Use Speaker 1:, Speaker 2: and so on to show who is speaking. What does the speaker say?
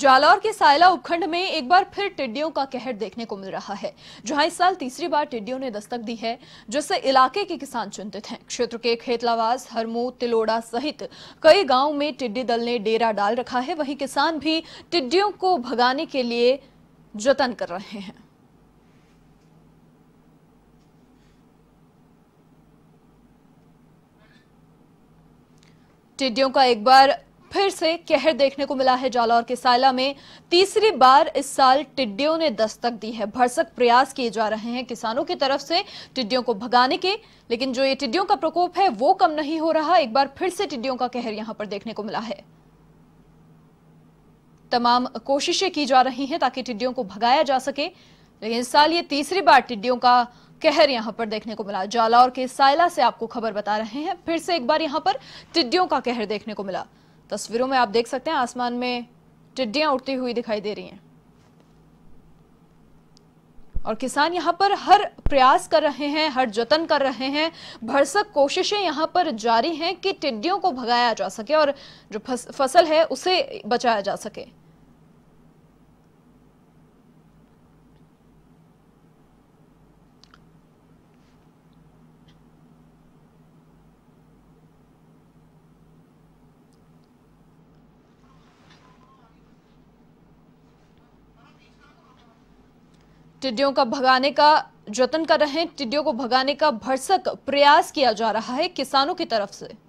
Speaker 1: जालौर के सायला उपखंड में एक बार फिर टिड्डियों का कहर देखने को मिल रहा है जहां इस साल तीसरी बार टिड्डियों ने दस्तक दी है जिससे इलाके के किसान चिंतित हैं क्षेत्र के खेतलावास हरमू तिलोड़ा सहित कई गांव में टिड्डी दल ने डेरा डाल रखा है वहीं किसान भी टिड्डियों को भगाने के लिए जतन कर रहे हैं टिड्डियों का एक बार फिर से कहर देखने को मिला है जालौर के सायला में तीसरी बार इस साल टिड्डियों ने दस्तक दी है भरसक प्रयास किए जा रहे हैं किसानों की तरफ से टिड्डियों को भगाने के लेकिन जो ये टिड्डियों का प्रकोप है वो कम नहीं हो रहा एक बार फिर से टिड्डियों का कहर यहां पर देखने को मिला है तमाम कोशिशें की जा रही है ताकि टिड्डियों को भगाया जा सके लेकिन इस साल ये तीसरी बार टिड्डियों का कहर यहां पर देखने को मिला जालौर के सायला से आपको खबर बता रहे हैं फिर से एक बार यहां पर टिड्डियों का कहर देखने को मिला तस्वीरों में आप देख सकते हैं आसमान में टिड्डियां उड़ती हुई दिखाई दे रही हैं और किसान यहां पर हर प्रयास कर रहे हैं हर जतन कर रहे हैं भरसक कोशिशें यहाँ पर जारी हैं कि टिड्डियों को भगाया जा सके और जो फसल है उसे बचाया जा सके टिड्डियों का भगाने का जतन कर रहे हैं टिड्डियों को भगाने का भरसक प्रयास किया जा रहा है किसानों की तरफ से